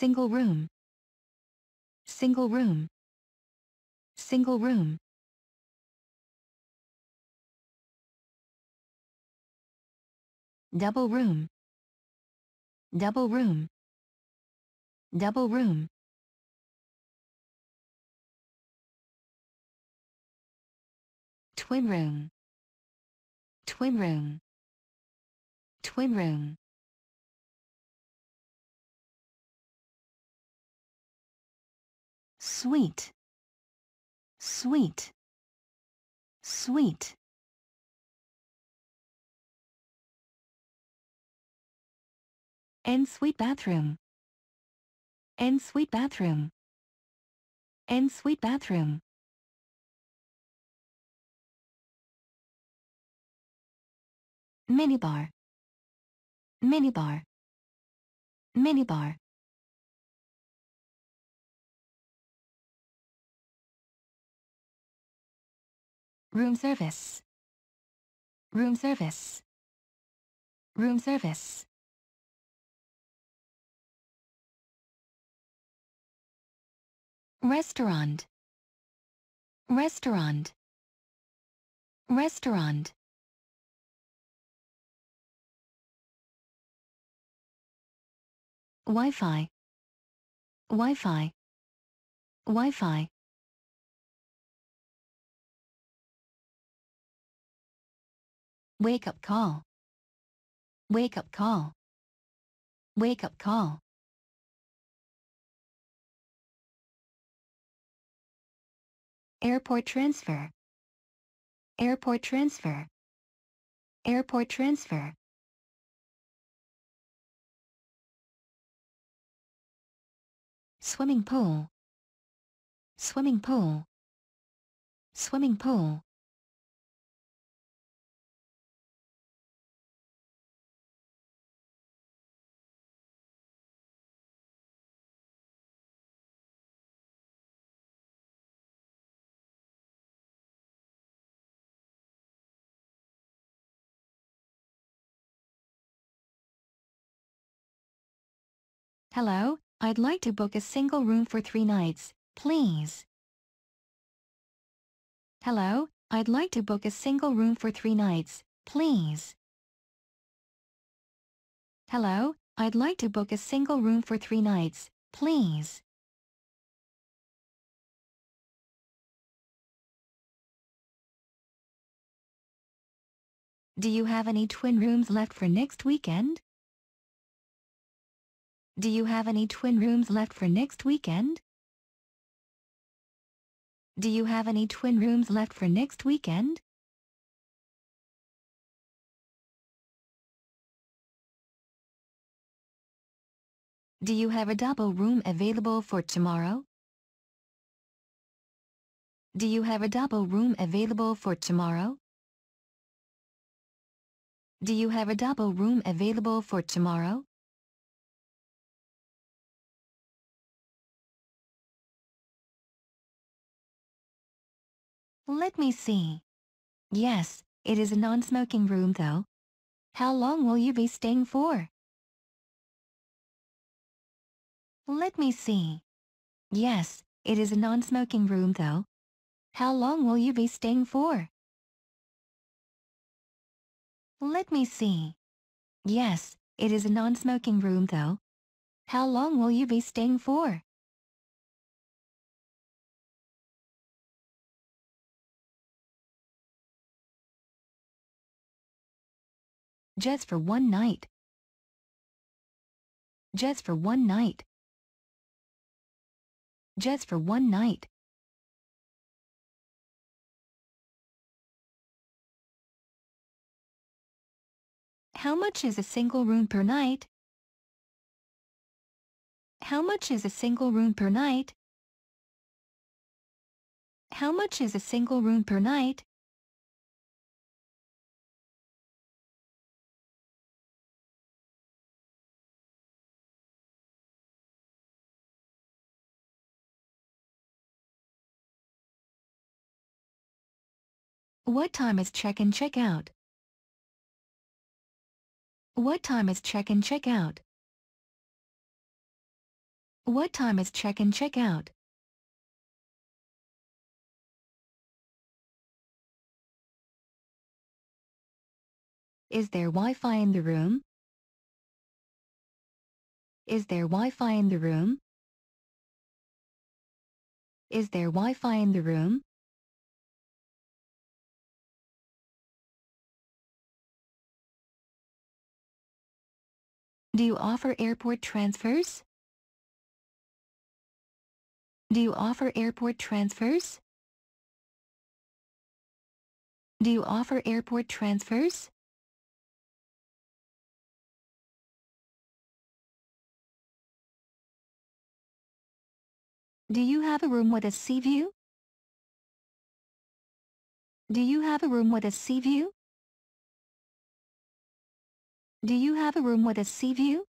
single room single room single room double room double room double room twin room twin room twin room sweet sweet sweet and sweet bathroom and sweet bathroom and sweet bathroom minibar minibar minibar Room service. Room service. Room service. Restaurant. Restaurant. Restaurant. Wi-Fi. Wi-Fi. Wi-Fi. Wake up call. Wake up call. Wake up call. Airport transfer. Airport transfer. Airport transfer. Swimming pool. Swimming pool. Swimming pool. Hello, I'd like to book a single room for three nights, please. Hello, I'd like to book a single room for three nights, please. Hello, I'd like to book a single room for three nights, please. Do you have any twin rooms left for next weekend? Do you have any twin rooms left for next weekend? Do you have any twin rooms left for next weekend? Do you have a double room available for tomorrow? Do you have a double room available for tomorrow? Do you have a double room available for tomorrow? Let me see. Yes, it is a non-smoking room though. How long will you be staying for? Let me see. Yes, it is a non-smoking room though. How long will you be staying for? Let me see. Yes, it is a non-smoking room though. How long will you be staying for? Just for one night. Just for one night. Just for one night. How much is a single room per night? How much is a single room per night? How much is a single room per night? What time is check-in check-out? What time is check-in check-out? What time is check-in check-out? Is there Wi-Fi in the room? Is there Wi-Fi in the room? Is there Wi-Fi in the room? Do you offer airport transfers? Do you offer airport transfers? Do you offer airport transfers? Do you have a room with a sea view? Do you have a room with a sea view? Do you have a room with a sea view?